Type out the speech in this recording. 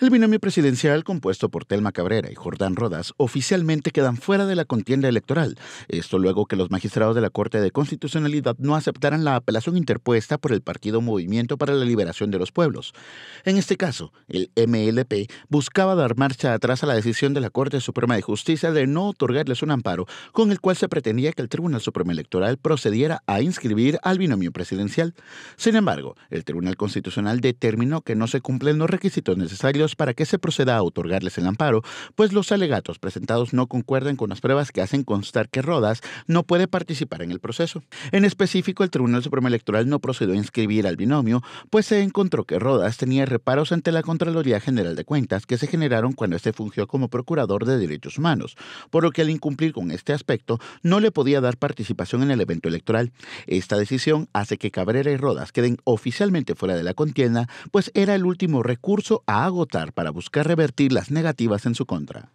El binomio presidencial compuesto por Telma Cabrera y Jordán Rodas oficialmente quedan fuera de la contienda electoral, esto luego que los magistrados de la Corte de Constitucionalidad no aceptaran la apelación interpuesta por el partido Movimiento para la Liberación de los Pueblos. En este caso, el MLP buscaba dar marcha atrás a la decisión de la Corte Suprema de Justicia de no otorgarles un amparo con el cual se pretendía que el Tribunal Supremo Electoral procediera a inscribir al binomio presidencial. Sin embargo, el Tribunal Constitucional determinó que no se cumplen los requisitos necesarios para que se proceda a otorgarles el amparo, pues los alegatos presentados no concuerdan con las pruebas que hacen constar que Rodas no puede participar en el proceso. En específico, el Tribunal Supremo Electoral no procedió a inscribir al binomio, pues se encontró que Rodas tenía reparos ante la Contraloría General de Cuentas que se generaron cuando este fungió como procurador de derechos humanos, por lo que al incumplir con este aspecto no le podía dar participación en el evento electoral. Esta decisión hace que Cabrera y Rodas queden oficialmente fuera de la contienda, pues era el último recurso a agotar para buscar revertir las negativas en su contra.